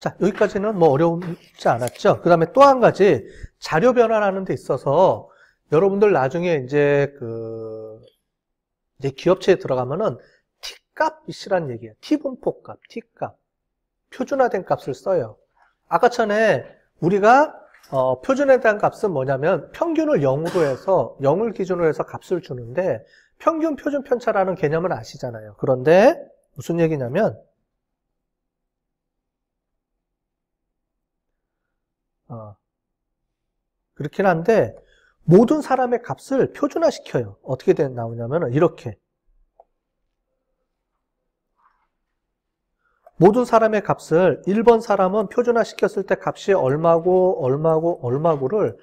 자, 여기까지는 뭐 어려운지 않았죠? 그 다음에 또 한 가지 자료 변화라는데 있어서 여러분들 나중에 이제 그, 이제 기업체에 들어가면은 T값이란 시얘기예요 T분포 값, T값. 표준화된 값을 써요. 아까 전에 우리가 어, 표준에 대한 값은 뭐냐면 평균을 0으로 해서 0을 기준으로 해서 값을 주는데 평균 표준 편차라는 개념은 아시잖아요. 그런데 무슨 얘기냐면 어. 그렇긴 한데 모든 사람의 값을 표준화시켜요. 어떻게 되, 나오냐면 이렇게 모든 사람의 값을 1번 사람은 표준화시켰을 때 값이 얼마고 얼마고 얼마고를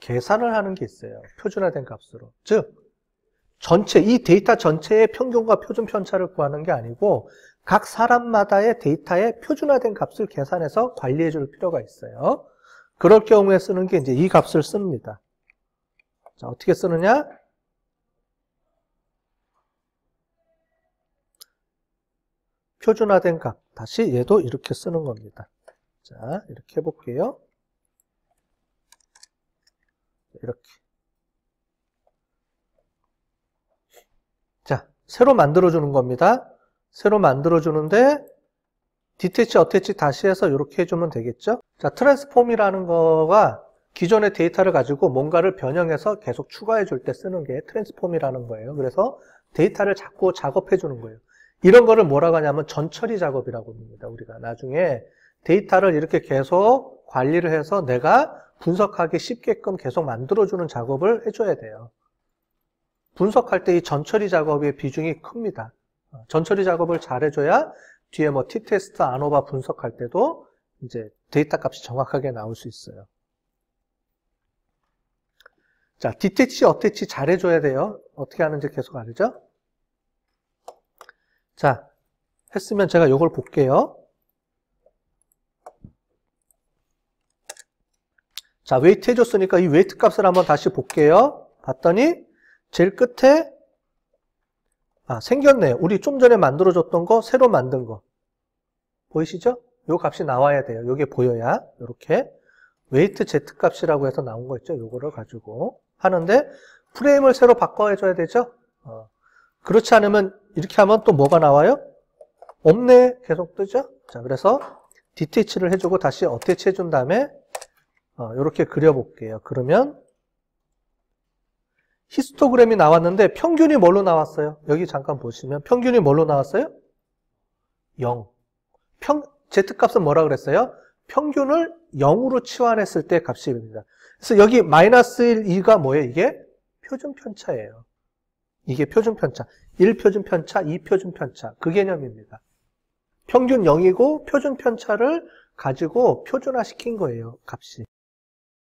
계산을 하는 게 있어요. 표준화된 값으로. 즉 전체 이 데이터 전체의 평균과 표준 편차를 구하는 게 아니고 각 사람마다의 데이터의 표준화된 값을 계산해서 관리해 줄 필요가 있어요. 그럴 경우에 쓰는 게 이제 이 값을 씁니다. 자, 어떻게 쓰느냐? 표준화된 값. 다시 얘도 이렇게 쓰는 겁니다. 자, 이렇게 해볼게요. 이렇게. 자, 새로 만들어주는 겁니다. 새로 만들어주는데, 디테치, 어테치 다시 해서 이렇게 해주면 되겠죠? 자, 트랜스폼이라는 거가 기존의 데이터를 가지고 뭔가를 변형해서 계속 추가해 줄 때 쓰는 게 트랜스폼이라는 거예요. 그래서 데이터를 자꾸 작업해 주는 거예요. 이런 거를 뭐라고 하냐면 전처리 작업이라고 합니다. 우리가 나중에 데이터를 이렇게 계속 관리를 해서 내가 분석하기 쉽게끔 계속 만들어주는 작업을 해줘야 돼요. 분석할 때 이 전처리 작업의 비중이 큽니다. 전처리 작업을 잘 해줘야 뒤에 뭐 t 테스트 아노바 분석할 때도 이제 데이터 값이 정확하게 나올 수 있어요. 자, detach, a 잘해줘야 돼요. 어떻게 하는지 계속 알죠? 자, 했으면 제가 이걸 볼게요. 자, 웨이트 해줬으니까 이 웨이트 값을 한번 다시 볼게요. 봤더니 제일 끝에 아, 생겼네요. 우리 좀 전에 만들어줬던 거, 새로 만든 거. 보이시죠? 요 값이 나와야 돼요. 요게 보여야 이렇게 웨이트 z 값이라고 해서 나온 거 있죠. 요거를 가지고 하는데 프레임을 새로 바꿔줘야 되죠. 어. 그렇지 않으면 이렇게 하면 또 뭐가 나와요? 없네 계속 뜨죠. 자 그래서 d t 치를 해주고 다시 어태치 해준 다음에 이렇게 어, 그려볼게요. 그러면 히스토그램이 나왔는데 평균이 뭘로 나왔어요? 여기 잠깐 보시면 평균이 뭘로 나왔어요? 0. 평, z값은 뭐라 그랬어요? 평균을 0으로 치환했을 때 값입니다. 그래서 여기 마이너스 1, 2가 뭐예요? 이게 표준 편차예요. 이게 표준 편차. 1 표준 편차, 2 표준 편차. 그 개념입니다. 평균 0이고 표준 편차를 가지고 표준화 시킨 거예요. 값이.